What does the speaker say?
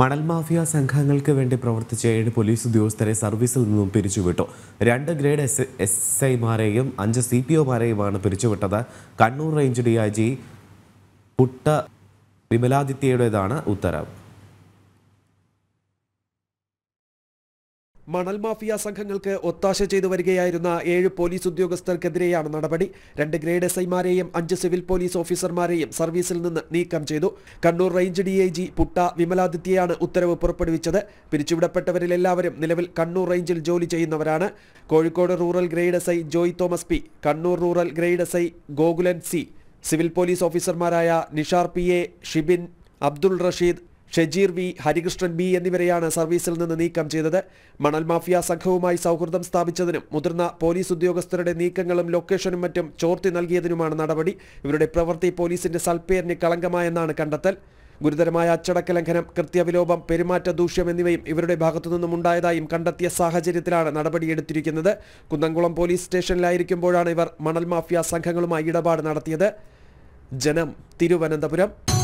മണൽ മാഫിയ സംഘങ്ങൾക്ക് വേണ്ടി പ്രവർത്തിച്ച ഏഴ് പോലീസ് ഉദ്യോഗസ്ഥരെ സർവീസിൽ നിന്നും പിരിച്ചുവിട്ടു രണ്ട് ഗ്രേഡ് എസ് എസ് ഐമാരെയും അഞ്ച് സി പി ഒമാരെയുമാണ് പിരിച്ചുവിട്ടത് Kannur range D I G Putta വിമലാദിത്യയുടേതാണ് ഉത്തരവ് മണൽ മാഫിയ സംഘങ്ങൾക്ക് ഒത്താശ ചെയ്തു വരികയായിരുന്ന ഏഴ് പോലീസ് ഉദ്യോഗസ്ഥർക്കെതിരെയാണ് നടപടി രണ്ട് ഗ്രേഡ് എസ് ഐമാരെയും അഞ്ച് സിവിൽ പോലീസ് ഓഫീസർമാരെയും സർവീസിൽ നിന്ന് നീക്കം ചെയ്തു Kannur range D I G Putta വിമലാദിത്യയാണ് ഉത്തരവ് പുറപ്പെടുവിച്ചത് പിരിച്ചുവിടപ്പെട്ടവരിൽ എല്ലാവരും നിലവിൽ കണ്ണൂർ റേഞ്ചിൽ ജോലി ചെയ്യുന്നവരാണ് Kozhikode rural grade S I Joy Thomas P Kannur rural grade S I Gokulan C civil police ഓഫീസർമാരായ Nishar P A Shibin Abdul Rasheed Shejeer V Harikrishnan B എന്നിവരെയാണ് സർവീസിൽ നിന്ന് നീക്കം ചെയ്തത് മണൽ മാഫിയ സംഘവുമായി സൗഹൃദം സ്ഥാപിച്ചതിനും മുതിർന്ന പോലീസ് ഉദ്യോഗസ്ഥരുടെ നീക്കങ്ങളും ലൊക്കേഷനും മറ്റും ചോർത്തി നൽകിയതിനുമാണ് നടപടി ഇവരുടെ പ്രവൃത്തി പോലീസിന്റെ സൽപ്പേരിന് കളങ്കമായെന്നാണ് കണ്ടെത്തൽ ഗുരുതരമായ അച്ചടക്ക ലംഘനം കൃത്യവിലോപം പെരുമാറ്റ ദൂഷ്യം എന്നിവയും ഇവരുടെ ഭാഗത്തുനിന്നും ഉണ്ടായതായും കണ്ടെത്തിയ സാഹചര്യത്തിലാണ് നടപടിയെടുത്തിരിക്കുന്നത് കുന്നംകുളം പോലീസ് സ്റ്റേഷനിലായിരിക്കുമ്പോഴാണ് ഇവർ മണൽ മാഫിയ സംഘങ്ങളുമായി ഇടപാട് നടത്തിയത് ജനം തിരുവനന്തപുരം